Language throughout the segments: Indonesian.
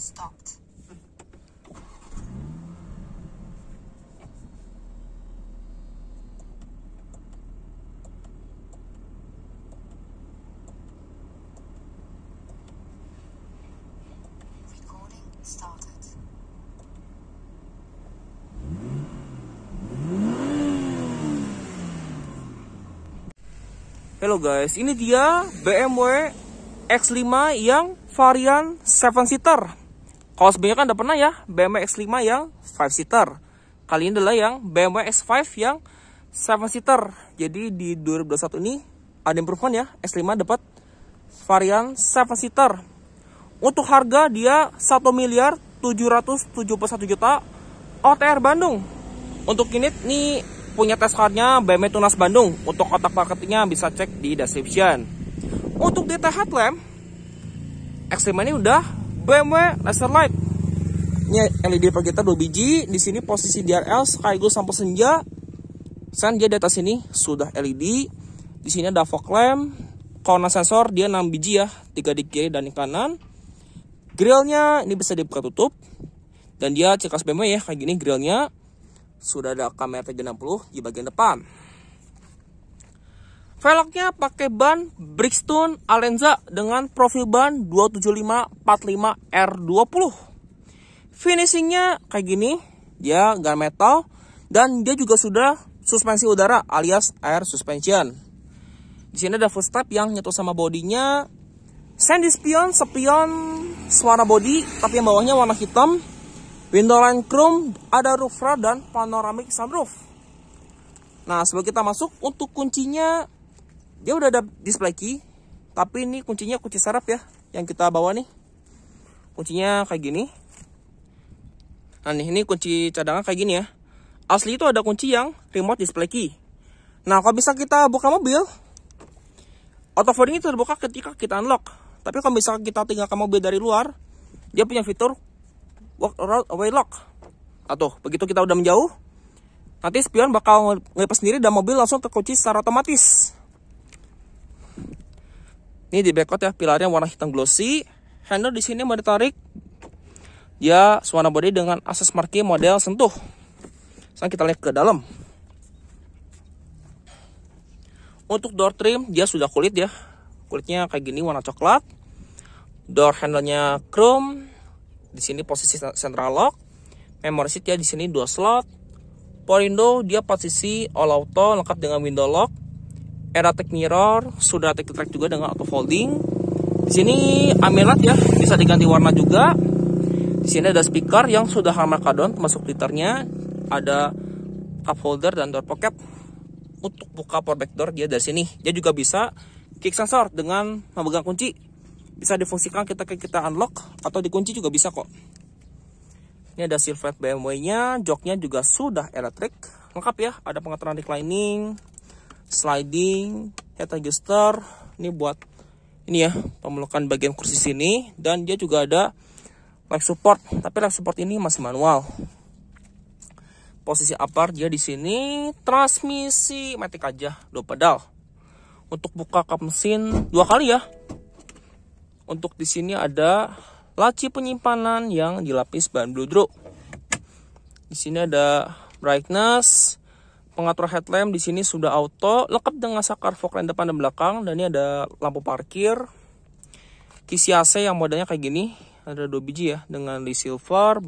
stopped. Recording started. Halo guys, ini dia BMW X5 yang varian 7 seater kalau sebelumnya kan udah pernah ya BMW X5 yang 5 seater. Kali ini adalah yang BMW X5 yang 7 seater. Jadi di 2021 ini ada improvement ya. X5 dapat varian 7 seater. Untuk harga dia 1 miliar 771 juta OTR Bandung. Untuk unit ini punya tes cardnya BMW Tunas Bandung. Untuk kotak marketingnya bisa cek di description. Untuk DT headlamp, X5 ini udah BMW Laser Light. Ini LED kita 2 biji, di sini posisi DRL sekaligus lampu senja. Sen dia di atas sini sudah LED. Di sini ada fog lamp, Kona sensor dia 6 biji ya, 3 di kiri dan di kanan. Grillnya ini bisa dibuka tutup. Dan dia cekas BMW ya, kayak gini grillnya. Sudah ada kamera 360 di bagian depan. Velgnya pakai ban Brixton Alenza dengan profil ban 27545 R20. Finishingnya kayak gini, dia metal dan dia juga sudah suspensi udara alias air suspension. Di sini ada full step yang nyentuh sama bodinya. Sandy spion, spion suara body tapi yang bawahnya warna hitam. Window line chrome, ada roof rail dan panoramic sunroof. Nah, sebelum kita masuk untuk kuncinya dia udah ada display key tapi ini kuncinya kunci saraf ya yang kita bawa nih kuncinya kayak gini nah nih ini kunci cadangan kayak gini ya asli itu ada kunci yang remote display key nah kalau bisa kita buka mobil auto folding itu terbuka ketika kita unlock tapi kalau misalnya kita tinggalkan mobil dari luar dia punya fitur walk around away lock atau begitu kita udah menjauh nanti spion bakal ngelipas sendiri dan mobil langsung terkunci secara otomatis ini di backcoat ya, pilarnya warna hitam glossy. Handle di sini mau ditarik. Ya, suara body dengan akses marki model sentuh. Sekarang kita lihat ke dalam. Untuk door trim, dia sudah kulit ya. Kulitnya kayak gini, warna coklat. Door handle-nya chrome. Di sini posisi central lock. Memory seat ya di sini dua slot. Power window dia posisi all auto lengkap dengan window lock erratic mirror, sudah take track juga dengan auto folding. Di sini amelat ya, bisa diganti warna juga. Di sini ada speaker yang sudah Kardon termasuk liternya, ada cup holder dan door pocket untuk buka power dia dari sini. Dia juga bisa kick sensor dengan memegang kunci. Bisa difungsikan kita kita unlock atau dikunci juga bisa kok. Ini ada silver BMW-nya, joknya juga sudah elektrik. Lengkap ya, ada pengaturan reclining, sliding head adjuster ini buat ini ya pemelukan bagian kursi sini dan dia juga ada leg support tapi leg support ini masih manual posisi upper dia di sini transmisi matic aja dua pedal untuk buka kap mesin dua kali ya untuk di sini ada laci penyimpanan yang dilapis bahan blue drop di sini ada brightness pengatur headlamp di sini sudah auto, lengkap dengan sakar fog lamp depan dan belakang, dan ini ada lampu parkir, kisi AC yang modelnya kayak gini, ada dua biji ya, dengan di silver,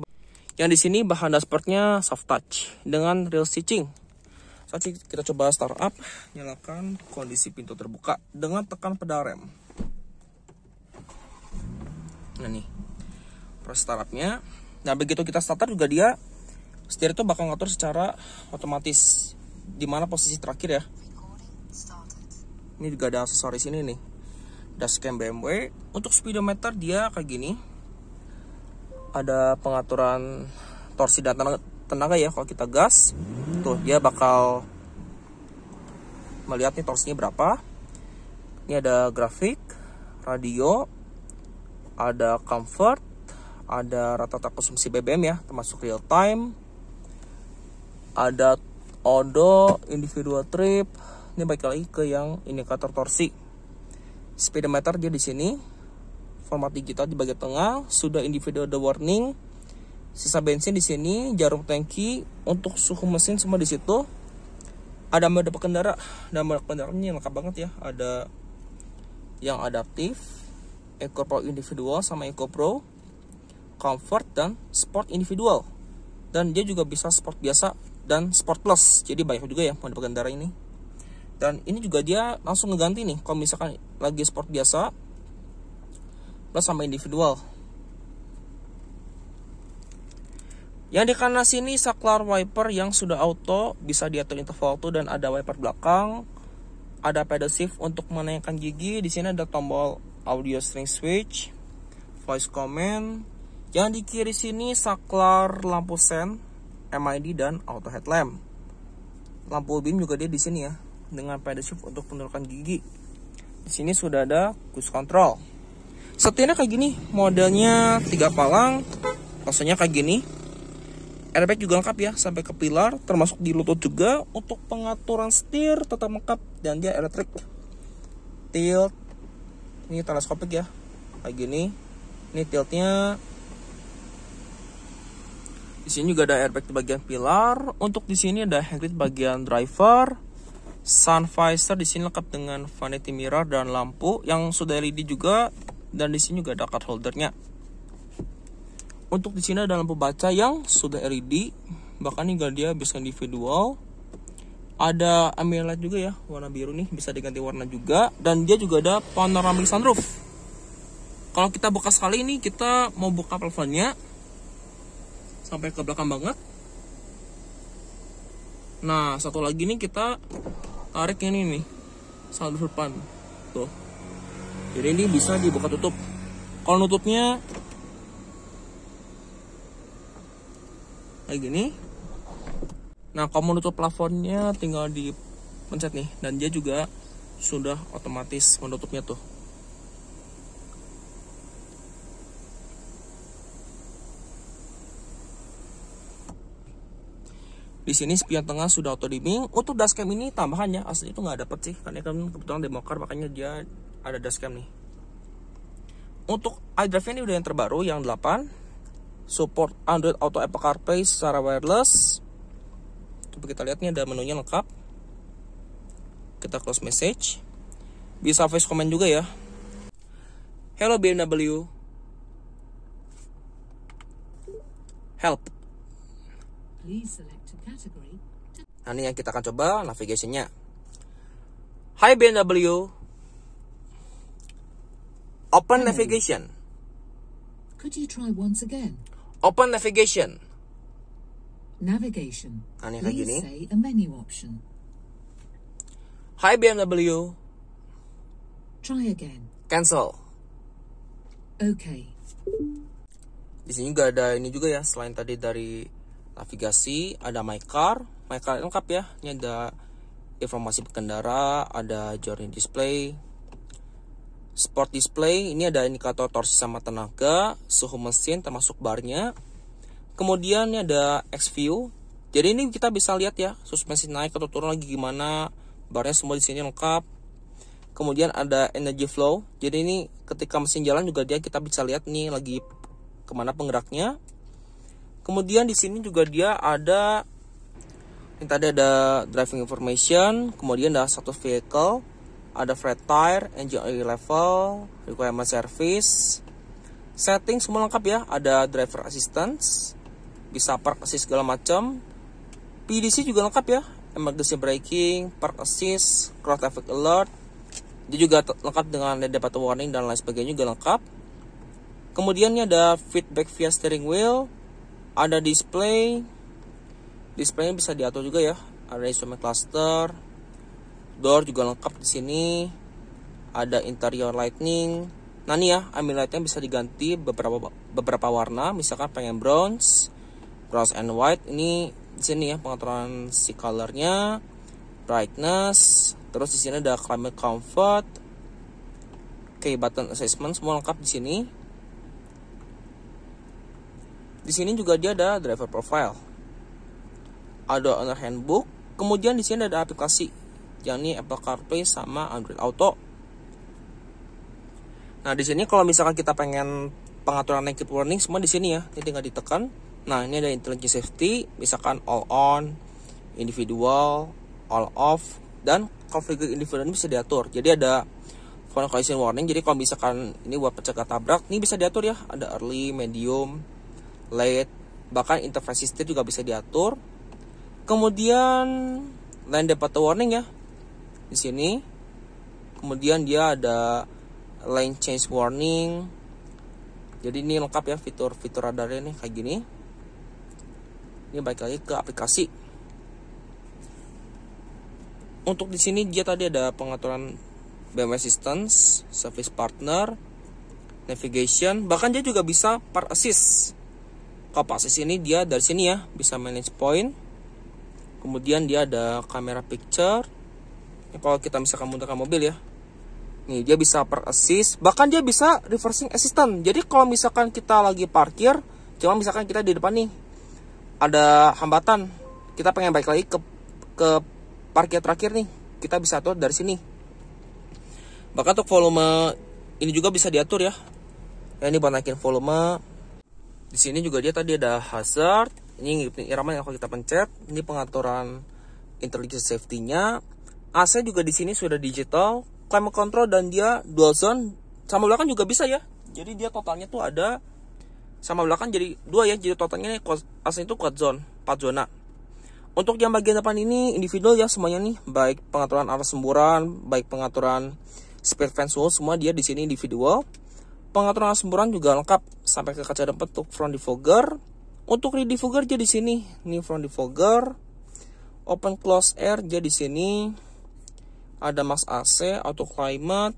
yang di sini bahan dashboardnya soft touch dengan real stitching. Saat kita coba start up, nyalakan kondisi pintu terbuka dengan tekan pedal rem. Nah nih, proses startupnya. Nah begitu kita starter juga dia setir itu bakal ngatur secara otomatis di mana posisi terakhir ya ini juga ada aksesoris ini nih dashcam BMW untuk speedometer dia kayak gini ada pengaturan torsi dan tenaga, tenaga ya kalau kita gas tuh dia bakal melihat nih torsinya berapa ini ada grafik radio ada comfort ada rata-rata konsumsi BBM ya termasuk real time ada odo individual trip ini baik lagi ke yang indikator torsi speedometer dia di sini format digital di bagian tengah sudah individual the warning sisa bensin di sini jarum tangki untuk suhu mesin semua di situ ada mode pengendara dan nah, mode kendaraannya ini lengkap banget ya ada yang adaptif Eco Pro individual sama Eco Pro comfort dan sport individual dan dia juga bisa sport biasa dan Sport Plus. Jadi banyak juga ya mendapatkan pengendara ini. Dan ini juga dia langsung ngeganti nih kalau misalkan lagi sport biasa plus sama individual. Yang di kanan sini saklar wiper yang sudah auto, bisa diatur interval auto dan ada wiper belakang. Ada pedal shift untuk menaikkan gigi, di sini ada tombol audio string switch, voice command. Yang di kiri sini saklar lampu sen MID dan auto headlamp. Lampu beam juga dia di sini ya, dengan pedal shift untuk penurunan gigi. Di sini sudah ada cruise control. Setirnya kayak gini, modelnya tiga palang, rasanya kayak gini. Airbag juga lengkap ya, sampai ke pilar, termasuk di lutut juga. Untuk pengaturan setir tetap lengkap dan dia elektrik. Tilt, ini teleskopik ya, kayak gini. Ini tiltnya di sini juga ada airbag di bagian pilar. Untuk di sini ada headlight bagian driver. Sun visor di sini lengkap dengan vanity mirror dan lampu yang sudah LED juga dan di sini juga ada card holdernya. Untuk di sini ada lampu baca yang sudah LED, bahkan hingga dia bisa individual. Ada ambient light juga ya, warna biru nih bisa diganti warna juga dan dia juga ada panoramic sunroof. Kalau kita buka sekali ini kita mau buka plafonnya sampai ke belakang banget nah satu lagi nih kita tarik ini nih saldo depan tuh jadi ini bisa dibuka tutup kalau nutupnya kayak gini nah kalau mau nutup plafonnya tinggal dipencet nih dan dia juga sudah otomatis menutupnya tuh Di sini spion tengah sudah auto dimming. Untuk oh, dashcam ini tambahannya asli itu nggak dapet sih, karena kan kebetulan demokar makanya dia ada dashcam nih. Untuk iDrive ini udah yang terbaru yang 8 support Android Auto Apple CarPlay secara wireless. Coba kita lihat nih ada menunya lengkap. Kita close message. Bisa face comment juga ya. Hello BMW. Help. Please select Nah ini yang kita akan coba navigasinya. Hi BMW. Open hmm. navigation. Could you try once again? Open navigation. Navigation. Nah, ini kayak gini. Say a menu option. Hi BMW. Try again. Cancel. Okay. Di sini juga ada ini juga ya selain tadi dari navigasi, ada my car, my car lengkap ya. Ini ada informasi berkendara, ada journey display, sport display, ini ada indikator torsi sama tenaga, suhu mesin termasuk barnya. Kemudian ini ada X-View. Jadi ini kita bisa lihat ya, suspensi naik atau turun lagi gimana, barnya semua di sini lengkap. Kemudian ada energy flow. Jadi ini ketika mesin jalan juga dia kita bisa lihat nih lagi kemana penggeraknya kemudian di sini juga dia ada yang tadi ada driving information, kemudian ada status vehicle, ada flat tire, engine oil level, requirement service, setting semua lengkap ya, ada driver assistance, bisa park assist segala macam, PDC juga lengkap ya, emergency braking, park assist, cross traffic alert, dia juga lengkap dengan dapat warning dan lain sebagainya juga lengkap. Kemudian ini ada feedback via steering wheel, ada display displaynya bisa diatur juga ya ada instrument cluster door juga lengkap di sini ada interior lightning nah nih ya ambil lightnya bisa diganti beberapa beberapa warna misalkan pengen bronze bronze and white ini di sini ya pengaturan si colornya brightness terus di sini ada climate comfort key button assessment semua lengkap di sini di sini juga dia ada driver profile. Ada owner handbook. Kemudian di sini ada aplikasi, yakni Apple CarPlay sama Android Auto. Nah, di sini kalau misalkan kita pengen pengaturan naked warning semua di sini ya. Ini tinggal ditekan. Nah, ini ada intelligent safety, misalkan all on, individual, all off, dan configure individual ini bisa diatur. Jadi ada phone collision warning. Jadi kalau misalkan ini buat pencegah tabrak, ini bisa diatur ya. Ada early, medium, LED, bahkan interface setir juga bisa diatur. Kemudian lain dapat warning ya di sini. Kemudian dia ada lane change warning. Jadi ini lengkap ya fitur-fitur radarnya ini kayak gini. Ini balik lagi ke aplikasi. Untuk di sini dia tadi ada pengaturan BMW assistance, service partner, navigation, bahkan dia juga bisa part assist. Kapasis oh, ini dia dari sini ya bisa manage point. Kemudian dia ada kamera picture. Ini ya, kalau kita misalkan menggunakan mobil ya. Nih dia bisa per assist, bahkan dia bisa reversing assistant. Jadi kalau misalkan kita lagi parkir, cuma misalkan kita di depan nih ada hambatan, kita pengen balik lagi ke ke parkir terakhir nih, kita bisa atur dari sini. Bahkan untuk volume ini juga bisa diatur Ya, ya ini buat naikin volume, di sini juga dia tadi ada hazard ini irama yang kalau kita pencet ini pengaturan intelligence safety-nya AC juga di sini sudah digital climate control dan dia dual zone sama belakang juga bisa ya jadi dia totalnya tuh ada sama belakang jadi dua ya jadi totalnya AC itu quad zone 4 zona untuk yang bagian depan ini individual ya semuanya nih baik pengaturan arah semburan baik pengaturan speed fan semua dia di sini individual Pengaturan semburan juga lengkap sampai ke kaca depan untuk front defogger. Untuk rear defogger jadi sini, ini front defogger. Open close air jadi sini. Ada mas AC, auto climate.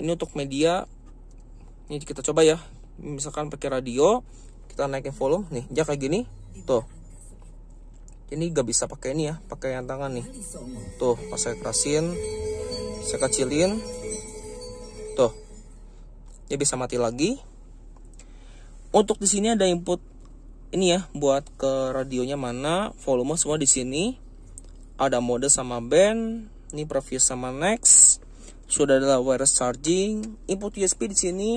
Ini untuk media. Ini kita coba ya. Misalkan pakai radio, kita naikin volume nih, dia kayak gini. Tuh. Ini gak bisa pakai ini ya, pakai yang tangan nih. Tuh, pas saya kerasin, saya kecilin, dia bisa mati lagi untuk di sini ada input ini ya buat ke radionya mana volume semua di sini ada mode sama band ini preview sama next sudah ada wireless charging input USB di sini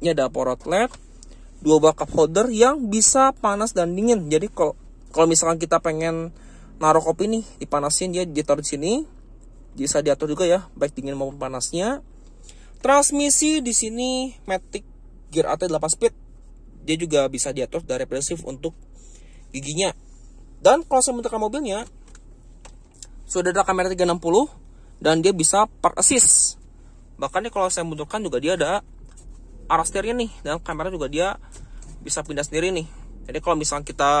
ini ada power outlet dua backup holder yang bisa panas dan dingin jadi kalau kalau misalkan kita pengen naruh kopi nih dipanasin dia ditaruh di sini bisa diatur juga ya baik dingin maupun panasnya Transmisi di sini Matic Gear AT 8 speed. Dia juga bisa diatur dari represif untuk giginya. Dan kalau saya menentukan mobilnya, sudah ada kamera 360 dan dia bisa park assist. Bahkan nih kalau saya munculkan juga dia ada arah setirnya nih dan kamera juga dia bisa pindah sendiri nih. Jadi kalau misalnya kita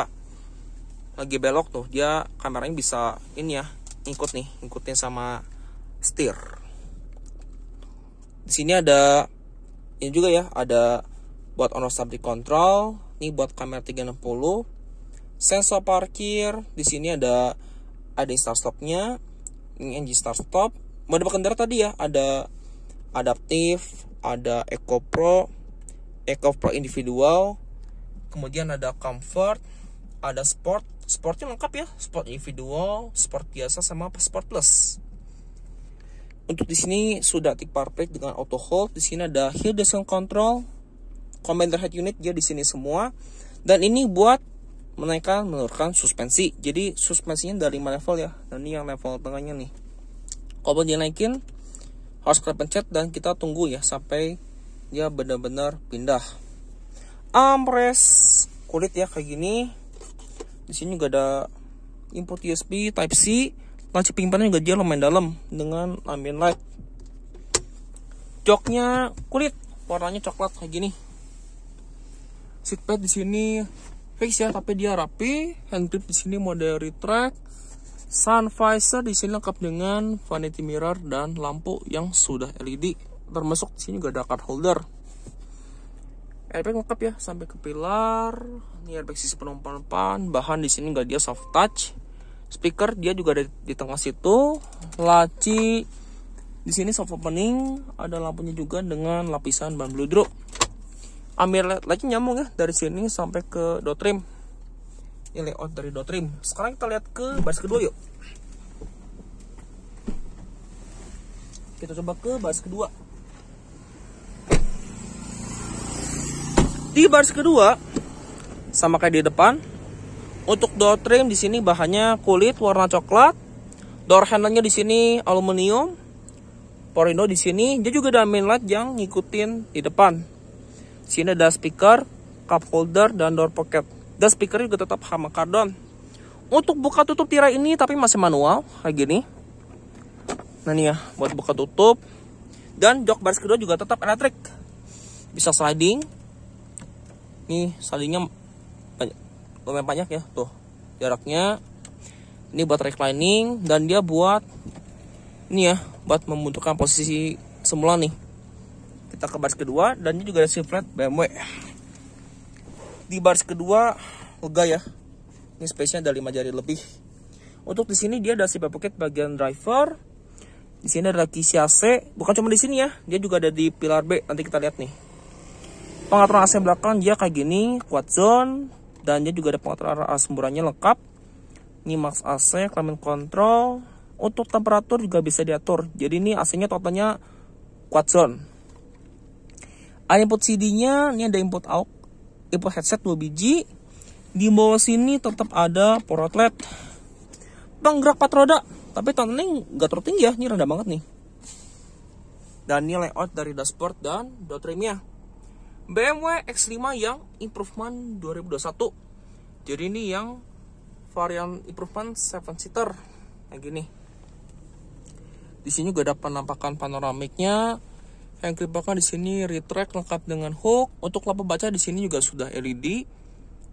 lagi belok tuh dia kameranya bisa ini ya ikut nih ikutin sama steer di sini ada ini juga ya ada buat on stability control ini buat kamera 360 sensor parkir di sini ada ada start stopnya ini engine start stop mode berkendara tadi ya ada adaptif ada eco pro eco pro individual kemudian ada comfort ada sport sportnya lengkap ya sport individual sport biasa sama sport plus untuk di sini sudah tick power plate dengan auto hold. Di sini ada hill descent control, commander head unit dia di sini semua. Dan ini buat menaikkan menurunkan suspensi. Jadi suspensinya dari 5 level ya. Dan ini yang level tengahnya nih. Kalau dia naikin harus kalian pencet dan kita tunggu ya sampai dia benar-benar pindah. Armrest kulit ya kayak gini. Di sini juga ada input USB Type C Laci pingpannya juga dia lumayan dalam dengan ambient light joknya kulit warnanya coklat kayak gini seatpad di sini fix ya tapi dia rapi hand grip di sini model retract sun visor di sini lengkap dengan vanity mirror dan lampu yang sudah LED termasuk di sini juga ada card holder airbag lengkap ya sampai ke pilar ini airbag sisi penumpang depan bahan di sini enggak dia soft touch speaker dia juga ada di tengah situ laci di sini soft opening ada lampunya juga dengan lapisan ban blue drop. ambil lagi nyambung ya dari sini sampai ke dot trim ini layout dari dot trim sekarang kita lihat ke baris kedua yuk kita coba ke baris kedua di baris kedua sama kayak di depan untuk door trim di sini bahannya kulit warna coklat. Door handle-nya di sini aluminium. Porino di sini dia juga ada main light yang ngikutin di depan. Di sini ada speaker, cup holder dan door pocket. Dan speaker juga tetap sama kardon. Untuk buka tutup tirai ini tapi masih manual kayak gini. Nah nih ya, buat buka tutup. Dan jok baris kedua juga tetap elektrik. Bisa sliding. Nih, slidingnya lumayan banyak ya tuh jaraknya ini buat reclining dan dia buat ini ya buat membutuhkan posisi semula nih kita ke baris kedua dan ini juga ada shift BMW di baris kedua lega ya ini spesinya ada 5 jari lebih untuk di sini dia ada sifat pocket bagian driver di sini ada kisi AC bukan cuma di sini ya dia juga ada di pilar B nanti kita lihat nih pengatur AC belakang dia kayak gini quad zone dan dia juga ada pengatur arah, semburannya lengkap ini max AC climate control untuk temperatur juga bisa diatur jadi ini AC nya totalnya quad zone ada input CD nya ini ada input aux input headset 2 biji di bawah sini tetap ada power outlet penggerak 4 roda tapi ini nggak terlalu tinggi ya ini rendah banget nih dan ini layout dari dashboard dan door trimnya BMW X5 yang improvement 2021 jadi ini yang varian improvement 7 seater kayak gini di sini juga ada penampakan panoramiknya yang belakang di sini retract lengkap dengan hook untuk lampu baca di sini juga sudah LED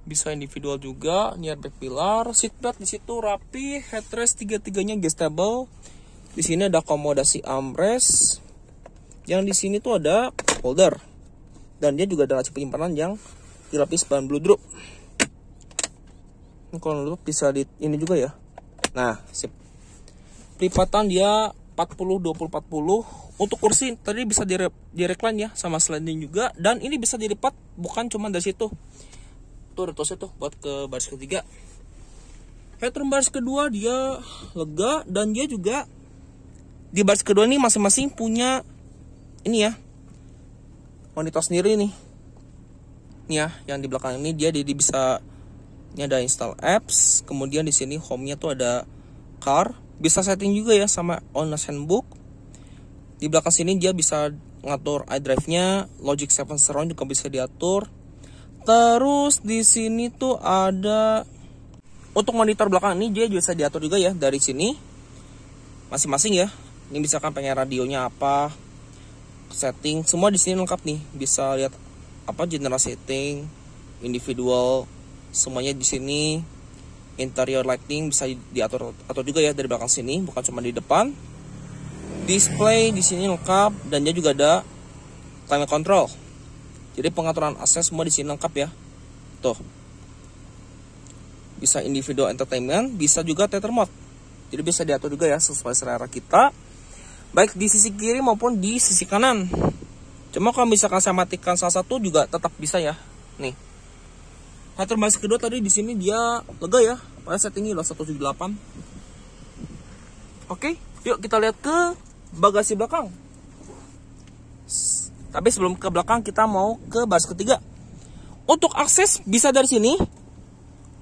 bisa individual juga near back pillar seat belt di situ rapi headrest tiga tiganya gestable di sini ada akomodasi armrest yang di sini tuh ada holder dan dia juga ada laci penyimpanan yang dilapis bahan blue drop ini kalau lu bisa di ini juga ya nah sip lipatan dia 40 20 40 untuk kursi tadi bisa di, di ya sama sliding juga dan ini bisa dilipat bukan cuma dari situ tuh retosnya itu buat ke baris ketiga headroom baris kedua dia lega dan dia juga di baris kedua ini masing-masing punya ini ya Monitor sendiri nih nih ya yang di belakang ini dia jadi bisa ini ada install apps kemudian di sini home nya tuh ada car bisa setting juga ya sama owner's handbook di belakang sini dia bisa ngatur iDrive nya Logic 7 Surround juga bisa diatur terus di sini tuh ada untuk monitor belakang ini dia bisa diatur juga ya dari sini masing-masing ya ini misalkan pengen radionya apa setting semua di sini lengkap nih bisa lihat apa general setting individual semuanya di sini interior lighting bisa diatur atau juga ya dari belakang sini bukan cuma di depan display di sini lengkap dan dia juga ada climate control jadi pengaturan AC semua di sini lengkap ya tuh bisa individual entertainment bisa juga tether mode jadi bisa diatur juga ya sesuai selera kita baik di sisi kiri maupun di sisi kanan. Cuma kalau misalkan saya matikan salah satu juga tetap bisa ya. Nih. Hatur masih kedua tadi di sini dia lega ya. Pada saya ini loh 178. Oke, yuk kita lihat ke bagasi belakang. Tapi sebelum ke belakang kita mau ke baris ketiga. Untuk akses bisa dari sini.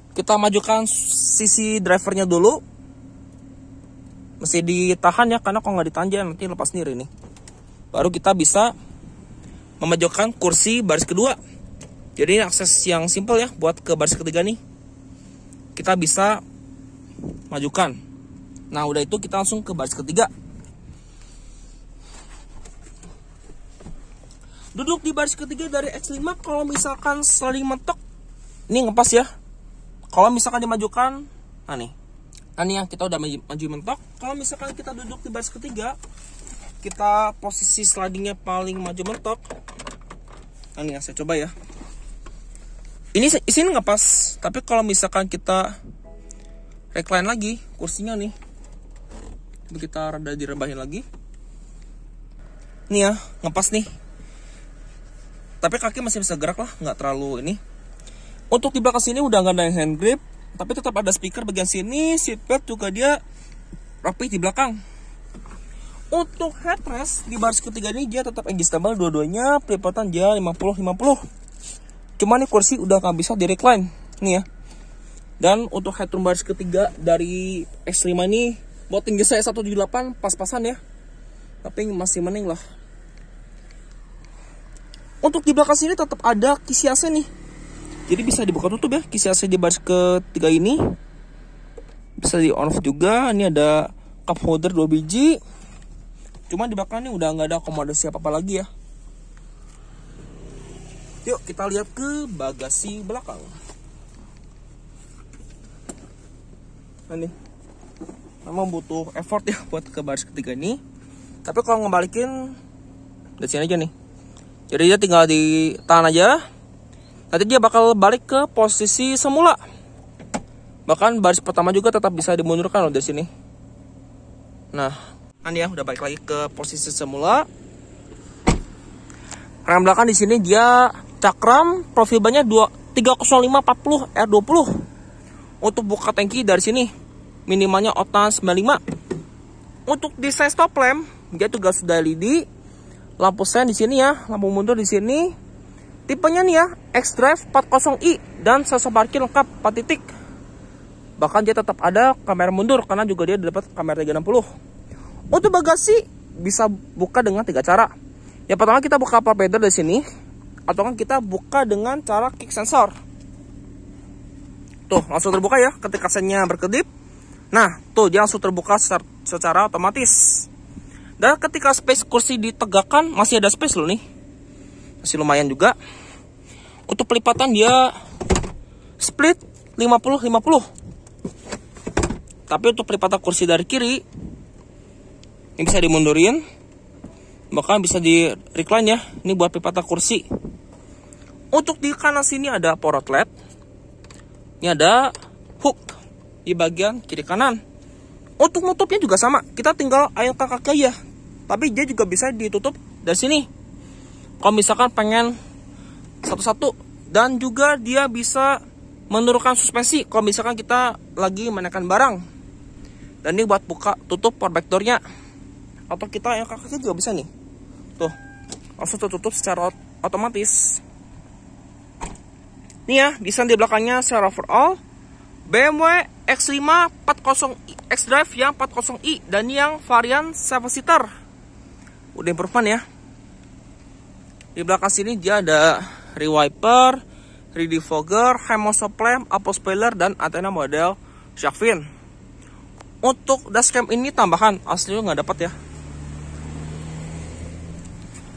Kita majukan sisi drivernya dulu mesti ditahan ya karena kalau nggak ditahan dia nanti lepas sendiri nih baru kita bisa memajukan kursi baris kedua jadi ini akses yang simple ya buat ke baris ketiga nih kita bisa majukan nah udah itu kita langsung ke baris ketiga duduk di baris ketiga dari X5 kalau misalkan saling mentok ini ngepas ya kalau misalkan dimajukan nah nih Nah nih ya kita udah maju mentok. Kalau misalkan kita duduk di baris ketiga, kita posisi slidingnya paling maju mentok. Nah nih ya saya coba ya. Ini isinya nggak pas. Tapi kalau misalkan kita recline lagi kursinya nih, kita rada direbahin lagi. Nih ya ngepas nih. Tapi kaki masih bisa gerak lah, nggak terlalu ini. Untuk di belakang sini udah nggak ada yang hand grip, tapi tetap ada speaker bagian sini seatbelt juga dia rapi di belakang untuk headrest di baris ketiga ini dia tetap adjustable dua-duanya pelipatan dia 50-50 cuman nih kursi udah nggak bisa di recline nih ya dan untuk headroom baris ketiga dari X5 ini buat tinggi saya 178 pas-pasan ya tapi masih mending lah untuk di belakang sini tetap ada kisi AC nih jadi bisa dibuka tutup ya kisi AC di baris ketiga ini bisa di on off juga ini ada cup holder 2 biji cuma di belakang ini udah nggak ada akomodasi apa apa lagi ya yuk kita lihat ke bagasi belakang nah nih memang butuh effort ya buat ke baris ketiga ini tapi kalau ngebalikin dari sini aja nih jadi dia tinggal di tahan aja nanti dia bakal balik ke posisi semula. Bahkan baris pertama juga tetap bisa dimundurkan loh dari sini. Nah, kan ya, udah balik lagi ke posisi semula. Rem belakang di sini dia cakram profil bannya 2 30540 R20. Untuk buka tangki dari sini minimalnya otan 95. Untuk desain stop lamp dia juga sudah led. Lampu sen di sini ya, lampu mundur di sini Tipenya nih ya, X-Drive 40i dan sensor parkir lengkap 4 titik. Bahkan dia tetap ada kamera mundur karena juga dia dapat kamera 360. Untuk bagasi bisa buka dengan tiga cara. Yang pertama kita buka power pedal dari sini atau kan kita buka dengan cara kick sensor. Tuh, langsung terbuka ya ketika sennya berkedip. Nah, tuh dia langsung terbuka secara, secara otomatis. Dan ketika space kursi ditegakkan masih ada space loh nih. Masih lumayan juga untuk pelipatan dia split 50 50. Tapi untuk pelipatan kursi dari kiri ini bisa dimundurin bahkan bisa di recline ya. Ini buat pelipatan kursi. Untuk di kanan sini ada power outlet. Ini ada hook di bagian kiri kanan. Untuk nutupnya juga sama. Kita tinggal angkat kakaknya ya. Tapi dia juga bisa ditutup dari sini. Kalau misalkan pengen satu-satu dan juga dia bisa menurunkan suspensi kalau misalkan kita lagi menekan barang dan ini buat buka tutup power back doornya atau kita yang kaki juga bisa nih tuh langsung tutup secara otomatis ini ya desain di belakangnya secara overall BMW X5 40 X Drive yang 40i dan yang varian 7 seater udah improvement ya di belakang sini dia ada Rewiper, Redefogger, Hemosoplam, Apospeller, dan Athena model Shark Untuk dashcam ini tambahan, aslinya nggak dapat ya.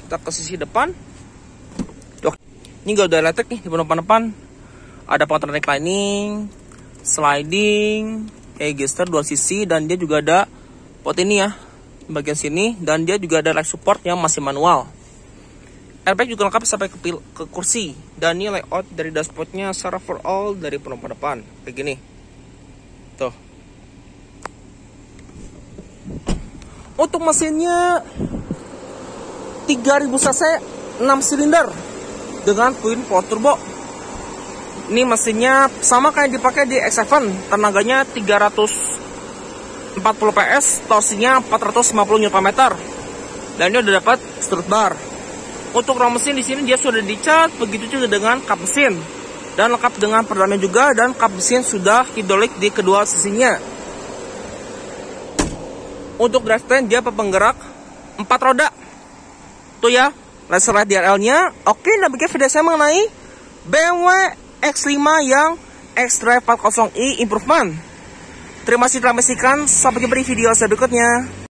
Kita ke sisi depan. Ini nggak udah elektrik nih di depan-depan. Ada pattern reclining, sliding, kayak gesture dua sisi, dan dia juga ada pot ini ya, bagian sini. Dan dia juga ada light support yang masih manual. Airbag juga lengkap sampai ke, pil, ke kursi dan ini layout dari dashboardnya secara for all dari penumpang depan kayak gini. Tuh. Untuk mesinnya 3000 cc 6 silinder dengan twin power turbo. Ini mesinnya sama kayak dipakai di X7, tenaganya 340 PS, torsinya 450 Nm. Dan ini udah dapat strut bar. Untuk rong mesin di sini dia sudah dicat, begitu juga dengan kap mesin. Dan lengkap dengan perdamnya juga dan kap mesin sudah hidrolik di kedua sisinya. Untuk drivetrain dia penggerak 4 roda. Tuh ya, laser DRL-nya. Oke, nah bikin video saya mengenai BMW X5 yang X-Drive 40i Improvement. Terima kasih telah menyaksikan, sampai jumpa di video saya berikutnya.